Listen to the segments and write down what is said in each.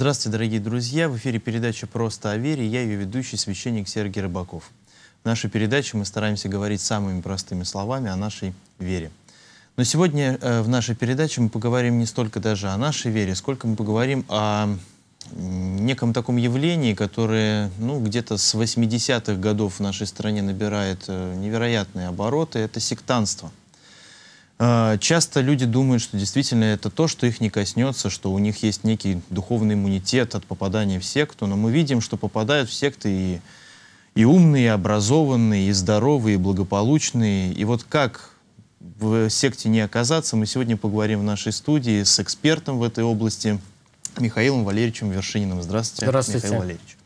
Здравствуйте, дорогие друзья! В эфире передача «Просто о вере» я ее ведущий священник Сергей Рыбаков. В нашей передаче мы стараемся говорить самыми простыми словами о нашей вере. Но сегодня э, в нашей передаче мы поговорим не столько даже о нашей вере, сколько мы поговорим о неком таком явлении, которое ну, где-то с 80-х годов в нашей стране набирает э, невероятные обороты, это сектантство. А, часто люди думают, что действительно это то, что их не коснется, что у них есть некий духовный иммунитет от попадания в секту, но мы видим, что попадают в секты и, и умные, и образованные, и здоровые, и благополучные. И вот как в секте не оказаться, мы сегодня поговорим в нашей студии с экспертом в этой области Михаилом Валерьевичем Вершининым. Здравствуйте, Здравствуйте. Михаил Валерьевич.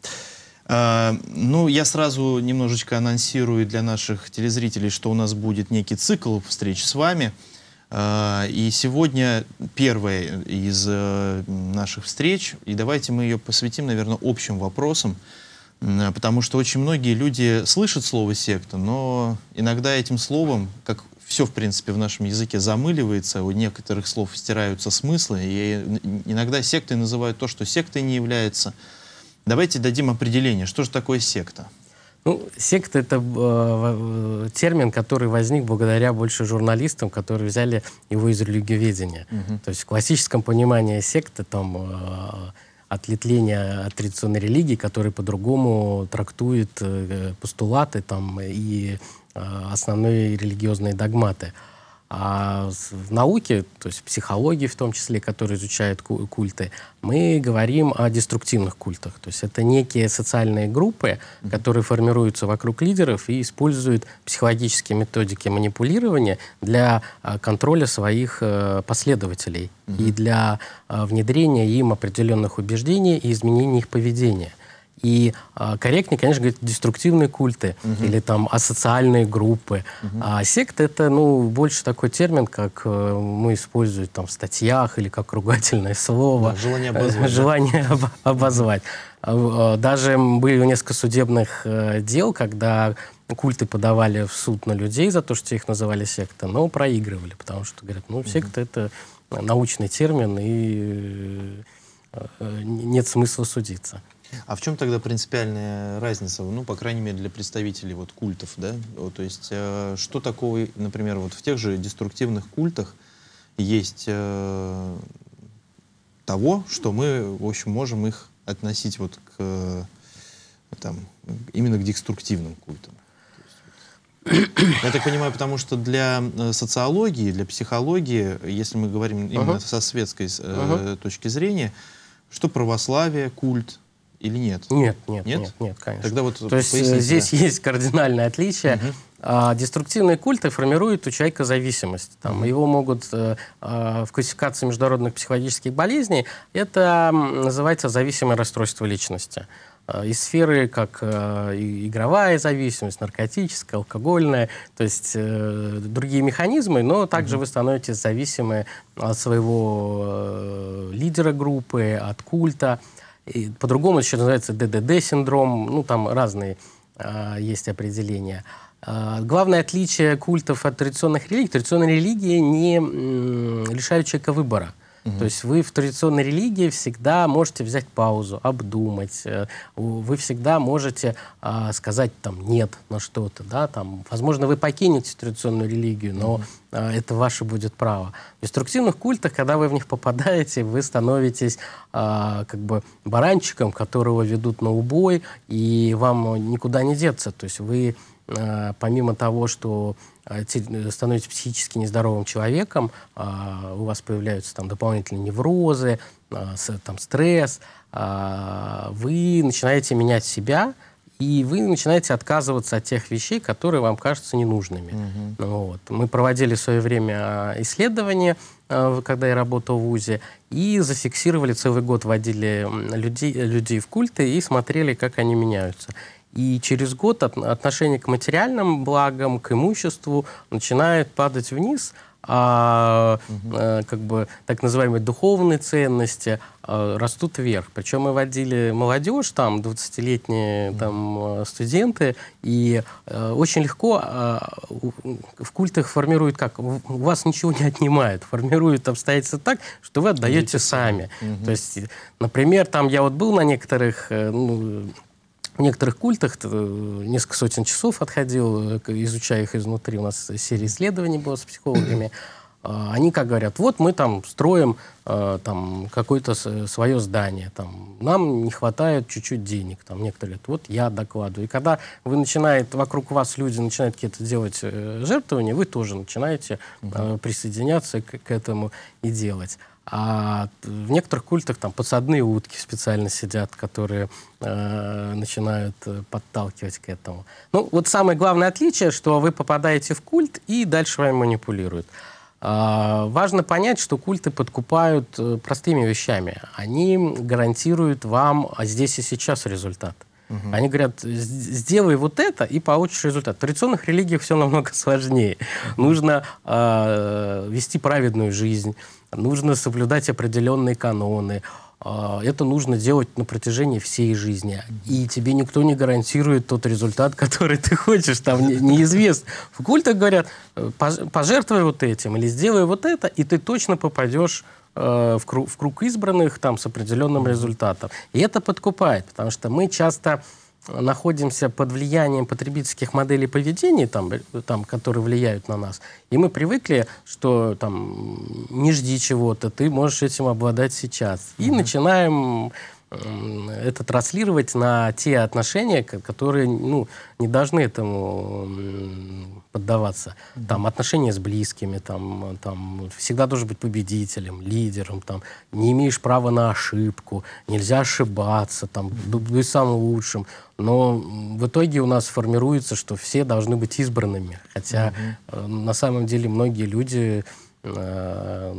А, ну, я сразу немножечко анонсирую для наших телезрителей, что у нас будет некий цикл встреч с вами. А, и сегодня первая из э, наших встреч, и давайте мы ее посвятим, наверное, общим вопросам, потому что очень многие люди слышат слово «секта», но иногда этим словом, как все, в принципе, в нашем языке замыливается, у некоторых слов стираются смыслы, и иногда секты называют то, что сектой не является – Давайте дадим определение, что же такое секта. Ну, секта — это э, э термин, который возник благодаря больше журналистам, которые взяли его из религиоведения. Угу. То есть в классическом понимании секта там э, отлетление от традиционной религии, который по-другому трактует э, постулаты там, и э, основные религиозные догматы. Э, а в науке, то есть в психологии в том числе, которые изучают культы, мы говорим о деструктивных культах. То есть это некие социальные группы, которые формируются вокруг лидеров и используют психологические методики манипулирования для а, контроля своих э, последователей mm и для а, внедрения им определенных убеждений и изменения их поведения. И э, корректнее, конечно, говорить деструктивные культы угу. или там асоциальные группы. Угу. А секта это, ну, больше такой термин, как э, мы используем там в статьях или как ругательное слово. Да, желание обозвать. Желание обозвать. А, а, даже были несколько судебных э, дел, когда культы подавали в суд на людей за то, что их называли секта, но проигрывали, потому что говорят, ну, секта это научный термин и э, э, нет смысла судиться. А в чем тогда принципиальная разница, ну, по крайней мере, для представителей вот культов, да? Вот, то есть, э, что такого, например, вот в тех же деструктивных культах есть э, того, что мы, в общем, можем их относить вот к, э, там, именно к деструктивным культам? Я так понимаю, потому что для э, социологии, для психологии, если мы говорим именно ага. со светской э, ага. точки зрения, что православие, культ, или нет? Нет, нет, нет, нет, нет конечно. Тогда вот То есть э, здесь есть кардинальное отличие. Угу. А деструктивные культы формируют у человека зависимость. Там, Его могут э, а, в классификации международных психологических болезней, это называется зависимое расстройство личности. А, из сферы, как э, игровая зависимость, наркотическая, алкогольная, то есть э, другие механизмы, но также mm-hmm. вы становитесь зависимы от своего э, лидера группы, от культа. По-другому еще называется ДДД-синдром, ну там разные э, есть определения. Э, главное отличие культов от традиционных религий, традиционные религии не э, лишают человека выбора. То есть вы в традиционной религии всегда можете взять паузу, обдумать, э, вы всегда можете э, сказать там нет на что-то, да, там, возможно, вы покинете традиционную религию, но э, это ваше будет право. В деструктивных культах, когда вы в них попадаете, вы становитесь э, как бы баранчиком, которого ведут на убой, и вам никуда не деться, то есть вы Э, помимо того, что э, э, становитесь психически нездоровым человеком, у вас появляются там дополнительные неврозы, там стресс, вы начинаете менять себя, и вы начинаете отказываться от тех вещей, которые вам кажутся ненужными. Угу. Вот. Мы проводили в свое время исследования, когда я работал в УЗИ, и зафиксировали, целый год водили людей, людей в культы и смотрели, как они меняются и через год отношение к материальным благам, к имуществу начинает падать вниз, а угу. как бы так называемые духовные ценности э, растут вверх. Причем мы водили молодежь, там 20-летние там, э, студенты, и очень легко а, в культах формируют как? У вас ничего не отнимают, формируют обстоятельства так, что вы отдаете сами. Угу. То есть, например, там я вот был на некоторых... ну, в некоторых культах э, несколько сотен часов отходил, э, изучая их изнутри. У нас серия исследований была с психологами. А, они как говорят, вот мы там строим э, там какое-то свое здание, там нам не хватает чуть-чуть денег, там некоторые говорят, вот я докладываю. И когда вы начинает вокруг вас люди начинают какие-то делать жертвования, вы тоже начинаете угу. присоединяться к, к этому и делать. А в некоторых культах там подсадные утки специально сидят, которые э, начинают э, подталкивать к этому. Ну, вот самое главное отличие, что вы попадаете в культ и дальше вами манипулируют. А, важно понять, что культы подкупают э, простыми вещами. Они гарантируют вам а здесь и сейчас результат. Э, Угу. Они говорят, сделай вот это и получишь результат. В традиционных религиях все намного сложнее. Нужно э, вести праведную жизнь, нужно соблюдать определенные каноны. Э, это нужно делать на протяжении всей жизни. И тебе никто не гарантирует тот результат, который ты хочешь. Там неизвестно. В культах говорят, пожертвуй вот этим или сделай вот это, и ты точно попадешь Э, в круг, в круг избранных там с определенным результатом. И это подкупает, потому что мы часто находимся под влиянием потребительских моделей поведения, там, там, которые влияют на нас. И мы привыкли, что там, не жди чего-то, ты можешь этим обладать сейчас. И mm начинаем это транслировать на те отношения, которые ну, не должны этому отдаваться. Там отношения с близкими, там, там всегда должен быть победителем, лидером, там не имеешь права на ошибку, нельзя ошибаться, там быть самым лучшим. Но в итоге у нас формируется, что все должны быть избранными, хотя mm-hmm. на самом деле многие люди э,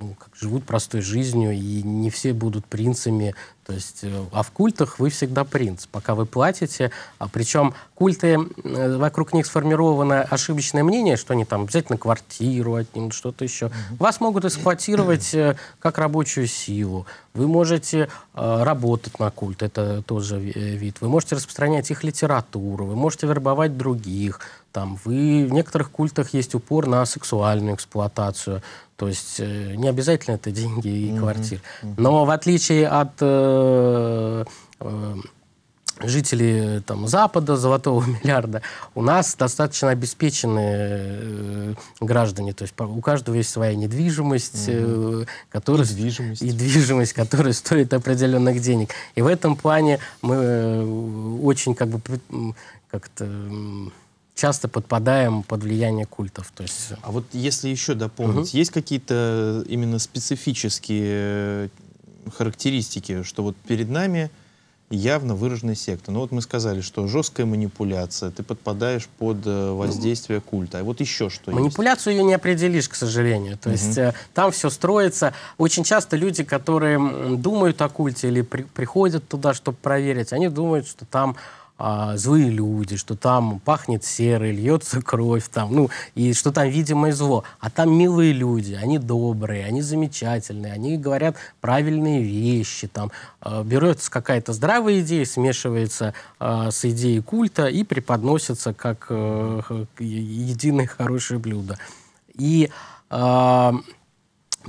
ну, как, живут простой жизнью, и не все будут принцами. То есть, э, а в культах вы всегда принц, пока вы платите. А причем культы, э, вокруг них сформировано ошибочное мнение, что они там обязательно квартиру отнимут, что-то еще. Вас могут эксплуатировать э, как рабочую силу. Вы можете э, работать на культ, это тоже вид. Вы можете распространять их литературу, вы можете вербовать других там, и в некоторых культах есть упор на сексуальную эксплуатацию. То есть э, не обязательно это деньги и mm-hmm. квартир. Но в отличие от э, э, жители там, Запада, золотого миллиарда, у нас достаточно обеспеченные э, граждане. То есть у каждого есть своя недвижимость, mm-hmm. э, которая, и, движимость. и движимость, которая стоит определенных денег. И в этом плане мы э, очень как бы как-то часто подпадаем под влияние культов. То есть... А вот если еще дополнить, угу. есть какие-то э, именно специфические э, характеристики, что вот перед нами явно выраженная секта. Ну вот мы сказали, что жесткая манипуляция, ты подпадаешь под э, ну, воздействие культа. А вот еще что Манипуляцию есть? ее не определишь, к сожалению. То угу. есть там все строится. Очень часто люди, которые думают о культе или при приходят туда, чтобы проверить, они думают, что там а, злые люди, что там пахнет серой, льется кровь, там, ну, и что там видимое зло. А там милые люди, они добрые, они замечательные, они говорят правильные вещи, там, а, берется какая-то здравая идея, смешивается э, с идеей культа и преподносится как э, единое хорошее блюдо. И э,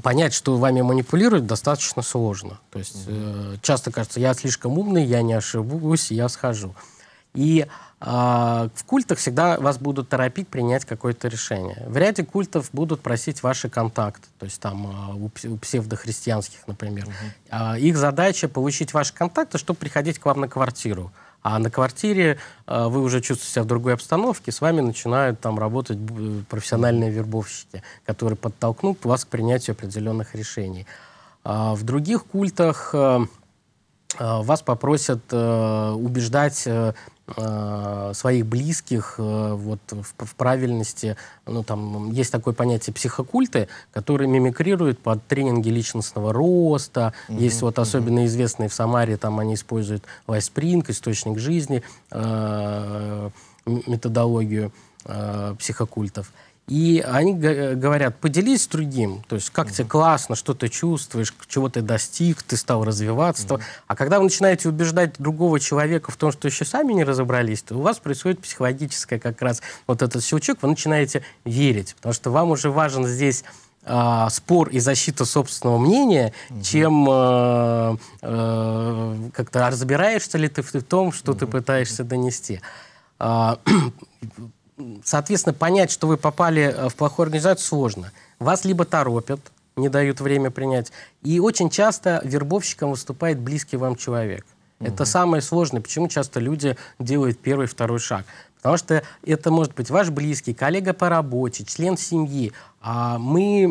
понять, что вами манипулируют, достаточно сложно. То есть э, часто кажется, я слишком умный, я не ошибусь, я схожу. И э, в культах всегда вас будут торопить принять какое-то решение. В ряде культов будут просить ваши контакты, то есть там э, у псевдохристианских, например. Угу. Э, их задача получить ваши контакты, чтобы приходить к вам на квартиру. А на квартире э, вы уже чувствуете себя в другой обстановке, с вами начинают там работать профессиональные вербовщики, которые подтолкнут вас к принятию определенных решений. Э, в других культах э, вас попросят э, убеждать э, э, своих близких э, вот в, в правильности. Ну, там есть такое понятие психокульты, которые мимикрируют под тренинги личностного роста. Mm-hmm. Есть вот особенно mm-hmm. известные в Самаре, там они используют Лайспринг, источник жизни, э, методологию э, психокультов. И они э, говорят, поделись с другим, то есть как mm-hmm. тебе классно, что ты чувствуешь, чего ты достиг, ты стал развиваться. Mm-hmm. А когда вы начинаете убеждать другого человека в том, что еще сами не разобрались, то у вас происходит психологическое как раз вот этот щелчок, вы начинаете верить, потому что вам уже важен здесь а, спор и защита собственного мнения, угу. чем э, э, как-то разбираешься ли ты в, том, что угу. ты пытаешься донести. А, соответственно, понять, что вы попали э, в плохую организацию, сложно. Вас либо торопят, не дают время принять, и очень часто вербовщиком выступает близкий вам человек. Угу. Это самое сложное, почему часто люди делают первый, второй шаг. Потому что это может быть ваш близкий, коллега по работе, член семьи, а мы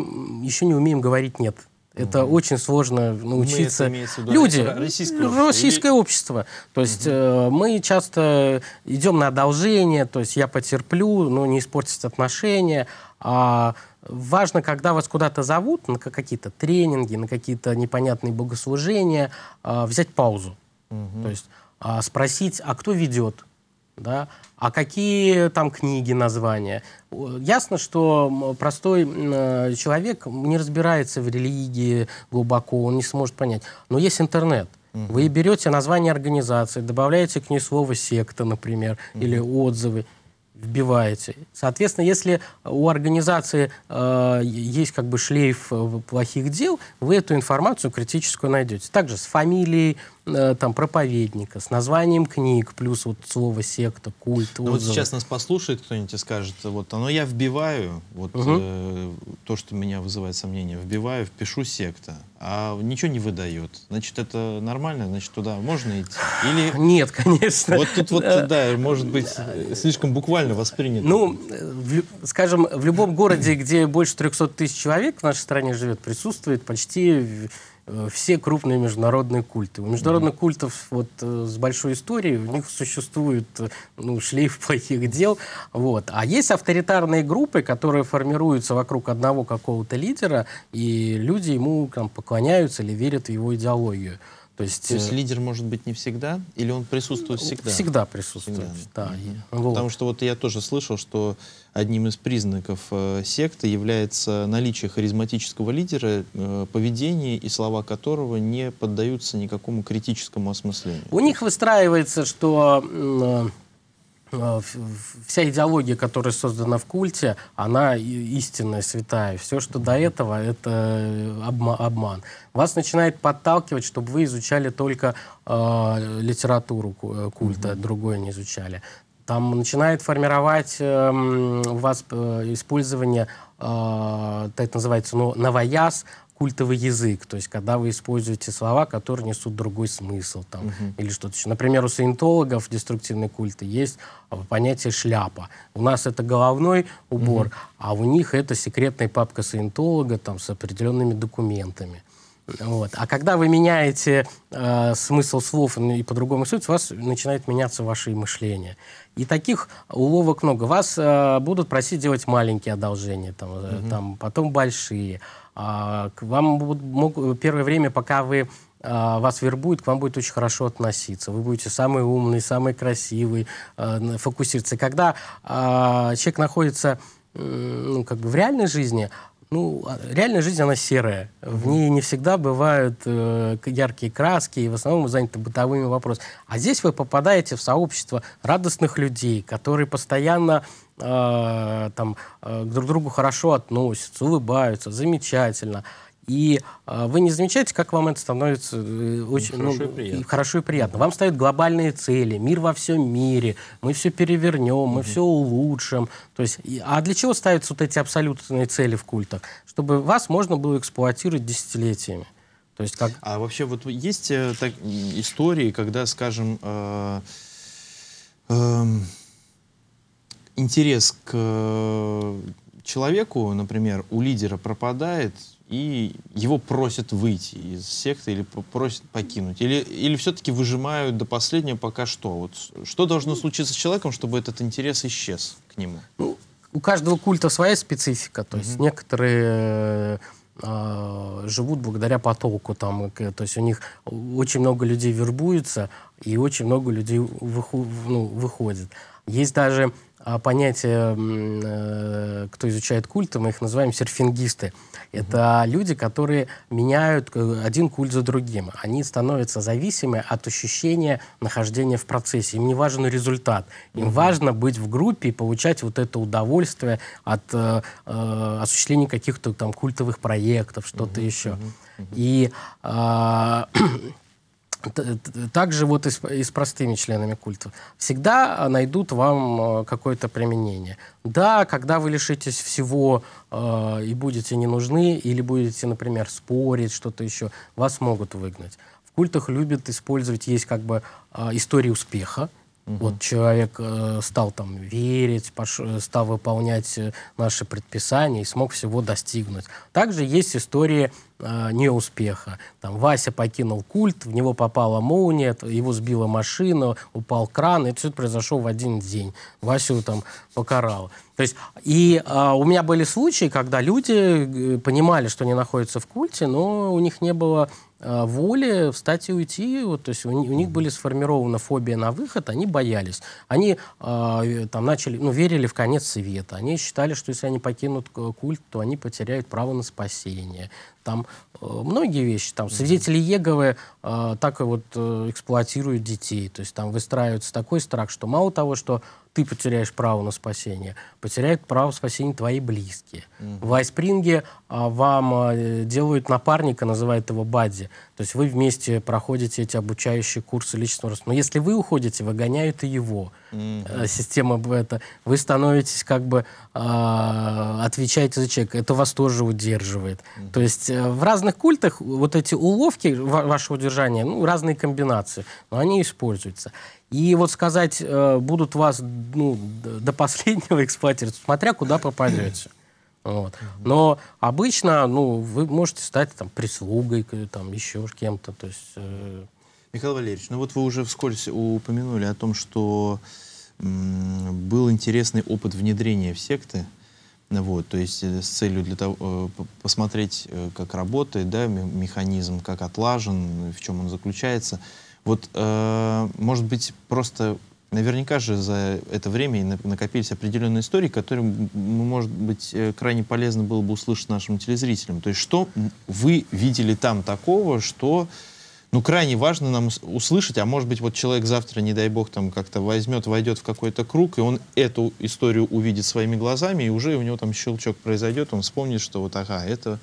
еще не умеем говорить «нет». Это угу. очень сложно научиться. Мы это виду, Люди, российское ну, общество. Российское общество. То есть угу. э, мы часто идем на одолжение, то есть я потерплю, но не испортить отношения. А важно, когда вас куда-то зовут, на какие-то тренинги, на какие-то непонятные богослужения, э, взять паузу. Угу. То есть э, спросить, а кто ведет, да, а какие там книги, названия. Ясно, что простой э, человек не разбирается в религии глубоко, он не сможет понять. Но есть интернет. Угу. Вы берете название организации, добавляете к ней слово секта, например, угу. или отзывы вбиваете. Соответственно, если у организации э, есть как бы шлейф э, плохих дел, вы эту информацию критическую найдете. Также с фамилией, Э, там проповедника, с названием книг, плюс вот слово секта, культ. Ну, вот сейчас нас послушает кто-нибудь и скажет, вот оно «А ну, я вбиваю, вот угу. э, то, что меня вызывает сомнение, вбиваю, впишу секта, а ничего не выдает. Значит, это нормально, значит, туда можно идти? Или... Нет, конечно. Вот тут вот, э, да, может быть, слишком буквально воспринято. Ну, в, скажем, в любом городе, где больше 300 тысяч человек в нашей стране живет, присутствует почти Э, все крупные международные культы. У международных mm-hmm. культов вот э, с большой историей, у них существует э, ну, шлейф плохих дел. Вот. А есть авторитарные группы, которые формируются вокруг одного какого-то лидера, и люди ему там, поклоняются или верят в его идеологию. То есть, То есть э, лидер может быть не всегда, или он присутствует ну, всегда? Всегда присутствует, всегда. да. Угу. Вот. Потому что вот я тоже слышал, что одним из признаков э, секты является наличие харизматического лидера, э, поведение и слова которого не поддаются никакому критическому осмыслению. У них выстраивается, что э, Э, вся идеология, которая создана в культе, она истинная, святая. Все, что до этого, это э, обман. Вас начинает подталкивать, чтобы вы изучали только э, литературу э, культа, mm-hmm. другое не изучали. Там начинает формировать э, у вас э, использование, э, это называется, ну, новояз, культовый язык, то есть когда вы используете слова, которые несут другой смысл, там, Uh-huh. или что-то еще. Например, у саентологов деструктивные культы есть а понятие шляпа. У нас это головной убор, Uh-huh. а у них это секретная папка саентолога там, с определенными документами. Вот. А когда вы меняете э, смысл слов и по-другому суть, у вас начинает меняться ваше мышление. И таких уловок много. Вас э, будут просить делать маленькие одолжения, там, угу. там, потом большие. А, к вам будут, первое время, пока вы а, вас вербуют, к вам будет очень хорошо относиться. Вы будете самый умный, самый красивый, а, фокусироваться. Когда человек находится ну, как бы в реальной жизни, ну, а, реальная жизнь, она серая. В ней не всегда бывают э, яркие краски, и в основном заняты бытовыми вопросами. А здесь вы попадаете в сообщество радостных людей, которые постоянно э, там, э, друг к другу хорошо относятся, улыбаются, замечательно. И э, вы не замечаете, как вам это становится э, очень ну, хорошо, ну, и приятно. И хорошо и приятно. Вам ставят глобальные цели, мир во всем мире, мы все перевернем, mm-hmm. мы все улучшим. То есть, и, а для чего ставятся вот эти абсолютные цели в культах? Чтобы вас можно было эксплуатировать десятилетиями. То есть как... А вообще вот есть э, так, истории, когда, скажем, э, э, интерес к э, человеку, например, у лидера пропадает, и его просят выйти из секты или просят покинуть? Или, или все-таки выжимают до последнего пока что? Вот что должно случиться с человеком, чтобы этот интерес исчез к нему? Ну, у каждого культа своя специфика. То mm-hmm. есть некоторые э, а, живут благодаря потоку. Там, то есть у них очень много людей вербуется, и очень много людей выху, ну, выходит. Есть даже а понятие, э, кто изучает культы, мы их называем серфингисты. Это mm люди, которые меняют э, один культ за другим. Они становятся зависимы от ощущения нахождения в процессе. Им не важен результат. Им mm важно быть в группе и получать вот это удовольствие от э, э осуществления каких-то там культовых проектов, что-то mm еще. mm И э, также вот и с, и с простыми членами культа. Всегда а, найдут вам а, какое-то применение. Да, когда вы лишитесь всего э, и будете не нужны, или будете, например, спорить, что-то еще, вас могут выгнать. В культах любят использовать, есть как бы э, истории успеха, Угу. Вот человек э, стал там верить, пош... Э, стал выполнять э, наши предписания и смог всего достигнуть. Также есть истории э, неуспеха. Там Вася покинул культ, в него попала молния, его сбила машина, упал кран, и все это произошло в один день. Васю там покарал. То есть, и э, у меня были случаи, когда люди э, понимали, что они находятся в культе, но у них не было Э, воли встать и уйти. Вот, то есть у, у них были сформирована фобия на выход, они боялись. Они э, э, там начали, ну, верили в конец света. Они считали, что если они покинут культ, то они потеряют право на спасение. Там э, многие вещи, там свидетели Еговы э, так и вот э, эксплуатируют детей. То есть там выстраивается такой страх, что мало того, что ты потеряешь право на спасение, потеряют право спасения твои близкие. Mm-hmm. В Айспринге а, вам а, делают напарника, называют его Бадди. То есть вы вместе проходите эти обучающие курсы личного роста. Но если вы уходите, выгоняют и его. Mm-hmm. Система это. Вы становитесь как бы э, отвечаете за человека. Это вас тоже удерживает. Mm-hmm. То есть э, в разных культах вот эти уловки ва- вашего удержания, ну, разные комбинации, но они используются. И вот сказать, э, будут вас ну, до последнего эксплуатировать, смотря куда попадете. Вот. Но обычно, ну, вы можете стать там прислугой, там еще кем-то, то есть. Э... Михаил Валерьевич, ну вот вы уже вскользь упомянули о том, что был интересный опыт внедрения в секты, вот, то есть э, с целью для того, э, посмотреть, э, как работает да, механизм, как отлажен, в чем он заключается. Вот, э, может быть, просто Наверняка же за это время накопились определенные истории, которые, ну, может быть, э, крайне полезно было бы услышать нашим телезрителям. То есть что вы видели там такого, что ну, крайне важно нам услышать, а может быть, вот человек завтра, не дай бог, там как-то возьмет, войдет в какой-то круг, и он эту историю увидит своими глазами, и уже у него там щелчок произойдет, он вспомнит, что вот, ага, это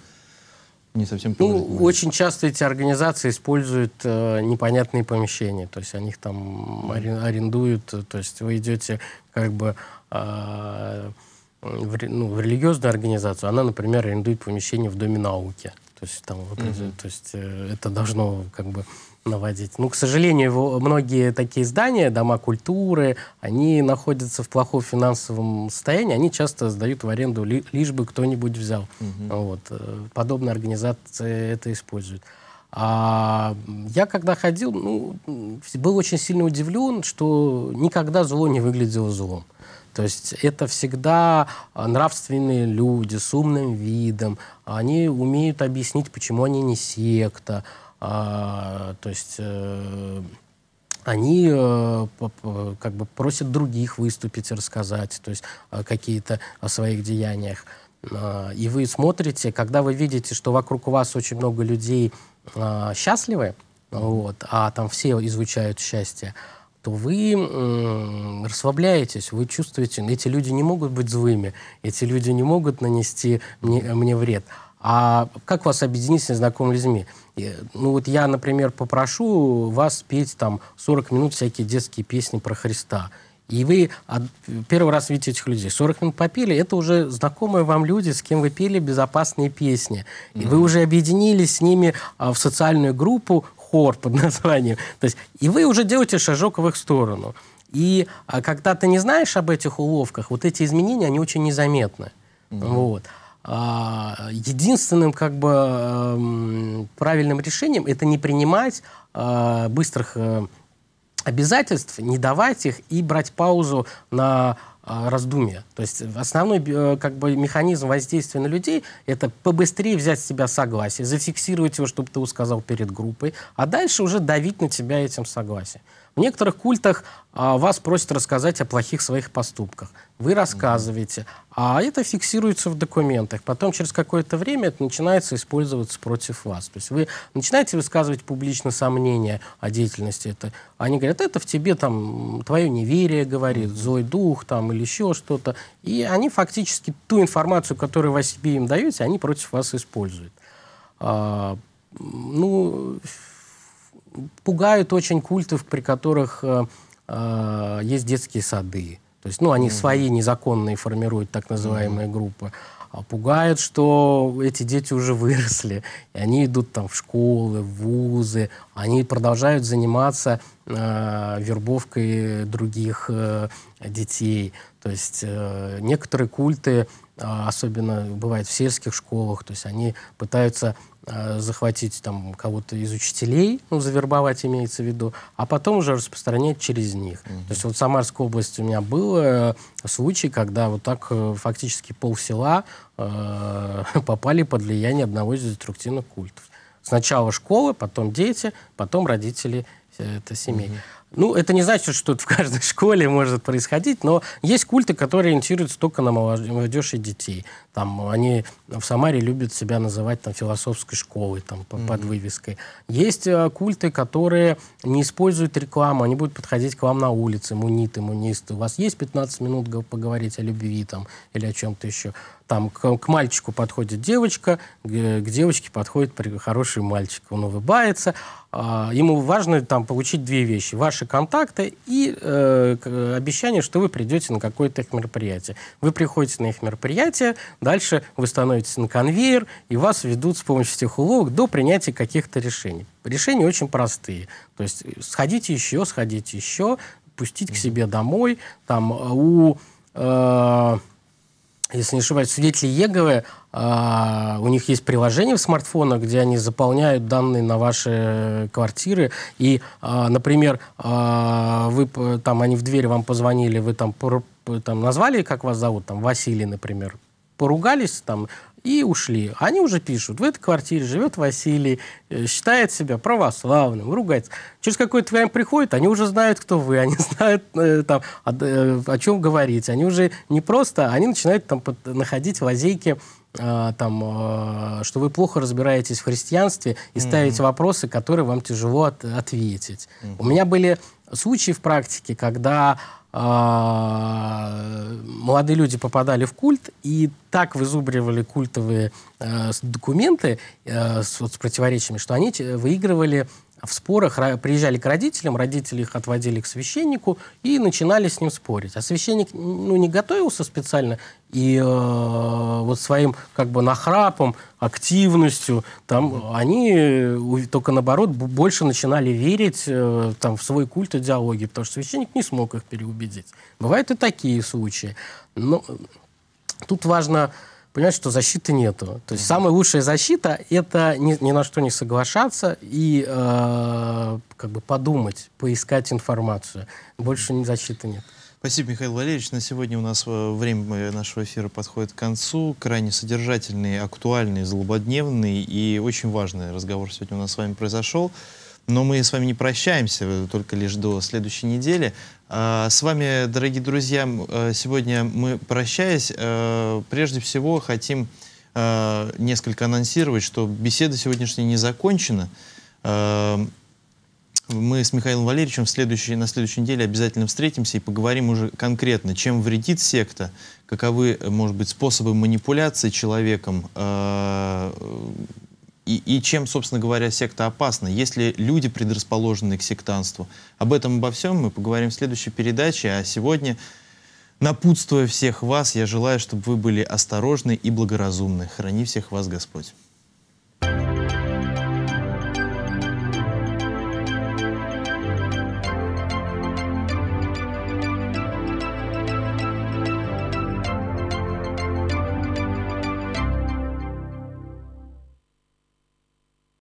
не совсем Ну, очень часто эти организации используют э, непонятные помещения, то есть они их там арендуют, то есть вы идете как бы э, в, ну, в религиозную организацию, она, например, арендует помещение в Доме науки. То есть, там, mm-hmm. то есть э, это должно как бы наводить. Ну, к сожалению, многие такие здания, дома культуры, они находятся в плохом финансовом состоянии, они часто сдают в аренду, ли, лишь бы кто-нибудь взял. Угу. Вот. Э, подобные организации это используют. А я когда ходил, ну, был очень сильно удивлен, что никогда зло не выглядело злом. То есть это всегда а, нравственные люди с умным видом. Они умеют объяснить, почему они не секта. А, то есть э, они э, как бы просят других выступить и рассказать, то есть э, какие-то о своих деяниях. А, и вы смотрите, когда вы видите, что вокруг вас очень много людей э, счастливы, вот, а там все изучают счастье, то вы расслабляетесь, вы чувствуете, эти люди не могут быть злыми, эти люди не могут нанести мне, мне вред. А как вас объединить с незнакомыми людьми? Э, ну вот я, например, попрошу вас петь там 40 минут всякие детские песни про Христа. И вы первый раз видите этих людей. 40 минут попили, это уже знакомые вам люди, с кем вы пели безопасные песни. И вы уже объединились с ними а, в социальную группу хор под названием. То есть, и вы уже делаете шажок в их сторону. И а когда ты не знаешь об этих уловках, вот эти изменения, они очень незаметны. Mm-hmm. Вот. А, единственным как бы эм, правильным решением это не принимать а, быстрых э, обязательств, не давать их и брать паузу на а, раздумья. То есть основной э, как бы, механизм воздействия на людей – это побыстрее взять с тебя согласие, зафиксировать его, чтобы ты его сказал перед группой, а дальше уже давить на тебя этим согласием. В некоторых культах а, вас просят рассказать о плохих своих поступках. Вы рассказываете, а это фиксируется в документах. Потом через какое-то время это начинается использоваться против вас. То есть вы начинаете высказывать публично сомнения о деятельности. Это, они говорят, это в тебе там твое неверие говорит, злой дух там или еще что-то. И они фактически ту информацию, которую вы о себе им даете, они против вас используют. А, ну, пугают очень культов, при которых э, э, есть детские сады. То есть, ну, они mm-hmm. свои незаконные формируют так называемые mm-hmm. группы. А пугают, что эти дети уже выросли, и они идут там в школы, в вузы, они продолжают заниматься э, вербовкой других э, детей. То есть э, некоторые культы а, особенно бывает в сельских школах, то есть они пытаются а, захватить там кого-то из учителей, ну, завербовать имеется в виду, а потом уже распространять через них. Mm -hmm. То есть вот в Самарской области у меня был э, случай, когда вот так э, фактически пол села э, попали под влияние одного из деструктивных культов. Сначала школы, потом дети, потом родители э, это семей. Mm -hmm. Ну, это не значит, что это в каждой школе может происходить, но есть культы, которые ориентируются только на молодежь и детей. Там они в Самаре любят себя называть там, философской школой там, mm-hmm. под вывеской. Есть э, культы, которые не используют рекламу, они будут подходить к вам на улице, муниты, мунисты. У вас есть 15 минут поговорить о любви там, или о чем-то еще там к, к мальчику подходит девочка, к, к девочке подходит хороший мальчик, он улыбается. А, ему важно там получить две вещи: ваш ваши контакты и э, обещание, что вы придете на какое-то их мероприятие. Вы приходите на их мероприятие, дальше вы становитесь на конвейер, и вас ведут с помощью стихуловок до принятия каких-то решений. Решения очень простые. То есть э, сходите еще, сходите еще, пустить к себе домой. Там э, у... Э, если не ошибаюсь, свидетели ЕГВ, а, у них есть приложение в смартфонах, где они заполняют данные на ваши квартиры. И, а, например, а, вы, там, они в дверь вам позвонили, вы там, там назвали, как вас зовут, там, Василий, например, поругались, там, и ушли. Они уже пишут, в этой квартире живет Василий, э, считает себя православным, ругается. Через какое-то время приходит, они уже знают, кто вы, они знают, э, там, о, э, о чем говорить. Они уже не просто, они начинают там под, находить лазейки там, что вы плохо разбираетесь в христианстве и ставите mm-hmm. вопросы, которые вам тяжело от, ответить. Mm-hmm. У меня были случаи в практике, когда а, молодые люди попадали в культ и так вызубривали культовые э, документы э, с, вот, с противоречиями, что они выигрывали в спорах приезжали к родителям, родители их отводили к священнику и начинали с ним спорить. А священник ну, не готовился специально и э, вот своим как бы нахрапом, активностью, там они э, только наоборот больше начинали верить э, там, в свой культ идеологии, потому что священник не смог их переубедить. Бывают и такие случаи. Но э, тут важно понимать, что защиты нету. То есть mm-hmm. самая лучшая защита — это ни, ни на что не соглашаться и э, как бы подумать, поискать информацию. Больше ни защиты нет. Спасибо, Михаил Валерьевич. На сегодня у нас э, время нашего эфира подходит к концу. Крайне содержательный, актуальный, злободневный и очень важный разговор сегодня у нас с вами произошел. Но мы с вами не прощаемся, только лишь до следующей недели. А, с вами, дорогие друзья, э, сегодня мы, прощаясь, э, прежде всего хотим э, несколько анонсировать, что беседа сегодняшняя не закончена. Мы с Михаилом Валерьевичем в следующей, на следующей неделе обязательно встретимся и поговорим уже конкретно, чем вредит секта, каковы, может быть, способы манипуляции человеком, и, и чем, собственно говоря, секта опасна, если люди предрасположены к сектанству. Об этом обо всем мы поговорим в следующей передаче, а сегодня, напутствуя всех вас, я желаю, чтобы вы были осторожны и благоразумны. Храни всех вас Господь.